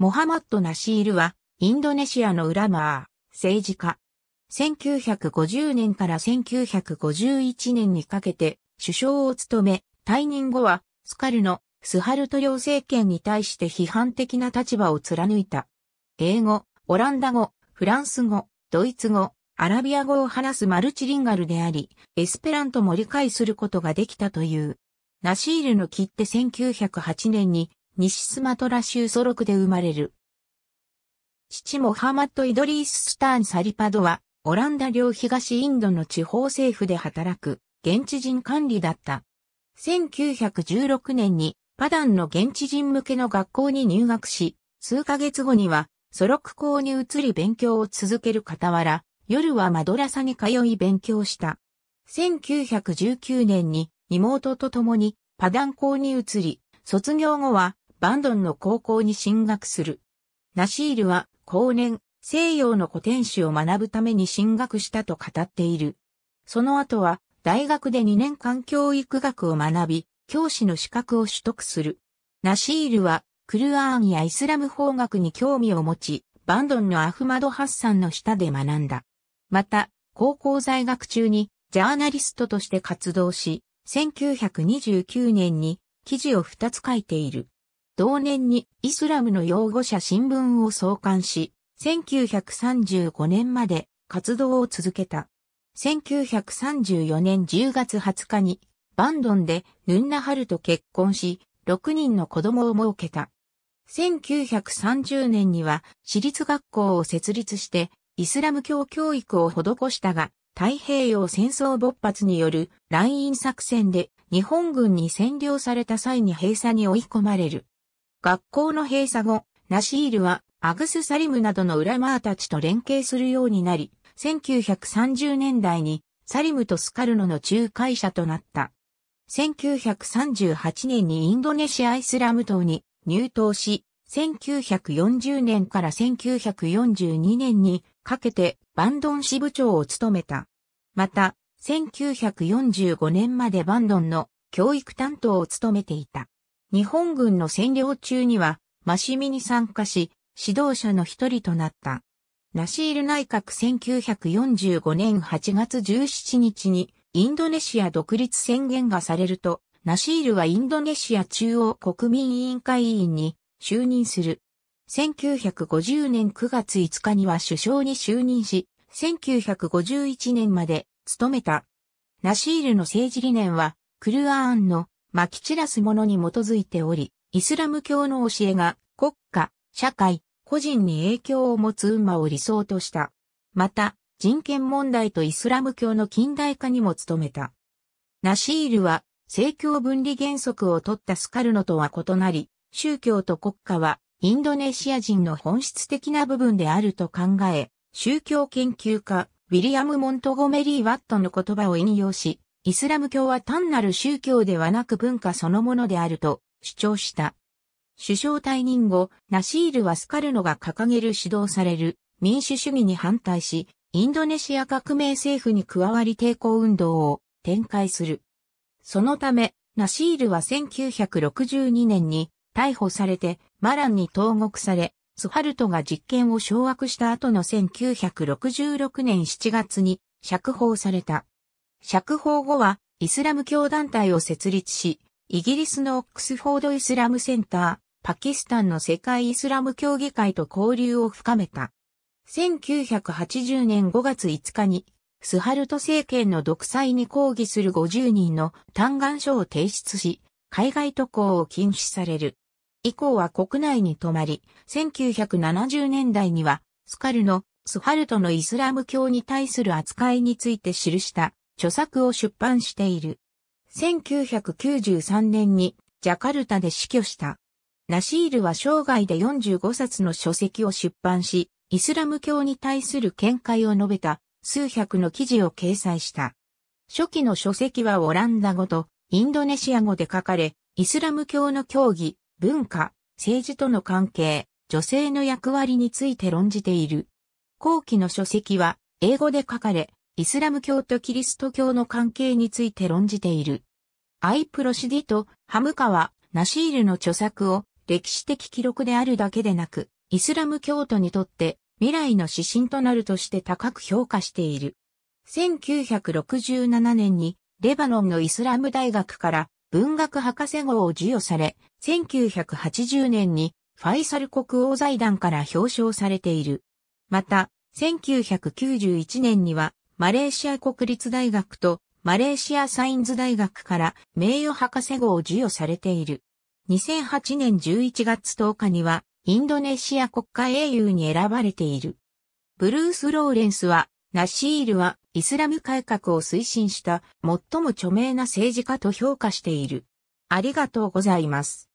モハマッド・ナシールは、インドネシアのウラマー、政治家。1950年から1951年にかけて、首相を務め、退任後は、スカルのスハルト領政権に対して批判的な立場を貫いた。英語、オランダ語、フランス語、ドイツ語、アラビア語を話すマルチリンガルであり、エスペラントも理解することができたという。ナシールの切て1908年に西スマトラ州ソロクで生まれる。父モハマット・イドリース・スターン・サリパドは、オランダ領東インドの地方政府で働く、現地人管理だった。1916年に、パダンの現地人向けの学校に入学し、数ヶ月後には、ソロク校に移り勉強を続ける傍ら、夜はマドラサに通い勉強した。1919年に妹と共にパダン校に移り、卒業後はバンドンの高校に進学する。ナシールは、後年、西洋の古典史を学ぶために進学したと語っている。その後は、大学で2年間教育学を学び、教師の資格を取得する。ナシールは、クルアーンやイスラム法学に興味を持ち、バンドンのアフマド・ハッサンの下で学んだ。また、高校在学中に、ジャーナリストとして活動し、1929年に記事を2つ書いている。同年にイスラムの擁護者新聞を創刊し、1935年まで活動を続けた。1934年10月20日にバンドンでヌンナハルと結婚し、6人の子供を設けた。1930年には私立学校を設立してイスラム教教育を施したが、太平洋戦争勃発によるライン作戦で日本軍に占領された際に閉鎖に追い込まれる。学校の閉鎖後、ナシールはアグス・サリムなどの裏マーたちと連携するようになり、1930年代にサリムとスカルノの仲介者となった。1938年にインドネシアイスラム島に入党し、1940年から1942年にかけてバンドン支部長を務めた。また、1945年までバンドンの教育担当を務めていた。日本軍の占領中には、マシミに参加し、指導者の一人となった。ナシール内閣1945年8月17日にインドネシア独立宣言がされると、ナシールはインドネシア中央国民委員会委員に就任する。1950年9月5日には首相に就任し、1951年まで務めた。ナシールの政治理念は、クルアーンの撒き散らすものに基づいており、イスラム教の教えが国家、社会、個人に影響を持つ運馬を理想とした。また、人権問題とイスラム教の近代化にも努めた。ナシールは、政教分離原則を取ったスカルノとは異なり、宗教と国家はインドネシア人の本質的な部分であると考え、宗教研究家、ウィリアム・モントゴメリー・ワットの言葉を引用し、イスラム教は単なる宗教ではなく文化そのものであると主張した。首相退任後、ナシールはスカルノが掲げる指導される民主主義に反対し、インドネシア革命政府に加わり抵抗運動を展開する。そのため、ナシールは1962年に逮捕されてマランに投獄され、スハルトが実権を掌握した後の1966年7月に釈放された。釈放後は、イスラム教団体を設立し、イギリスのオックスフォード・イスラムセンター、パキスタンの世界イスラム協議会と交流を深めた。1980年5月5日に、スハルト政権の独裁に抗議する50人の嘆願書を提出し、海外渡航を禁止される。以降は国内に泊まり、1970年代には、スカルのスハルトのイスラム教に対する扱いについて記した著作を出版している。1993年にジャカルタで死去した。ナシールは生涯で45冊の書籍を出版し、イスラム教に対する見解を述べた数百の記事を掲載した。初期の書籍はオランダ語とインドネシア語で書かれ、イスラム教の教義、文化、政治との関係、女性の役割について論じている。後期の書籍は英語で書かれ、イスラム教とキリスト教の関係について論じている。アイプロシディとハムカはナシールの著作を歴史的記録であるだけでなく、イスラム教徒にとって未来の指針となるとして高く評価している。1967年にレバノンのイスラム大学から文学博士号を授与され、1980年にファイサル国王財団から表彰されている。また、1991年にはマレーシア国立大学とマレーシアサインズ大学から名誉博士号を授与されている。2008年11月10日にはインドネシア国家英雄に選ばれている。ブルース・ローレンスは、ナシールはイスラム改革を推進した最も著名な政治家と評価している。ありがとうございます。